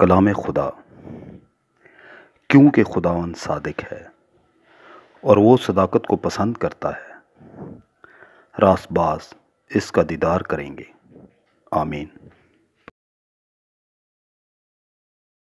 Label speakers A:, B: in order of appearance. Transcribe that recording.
A: कलाम खुदा क्योंकि खुदावन सादिक है और वो सदाकत को पसंद करता है
B: रासबाज इसका दीदार करेंगे आमीन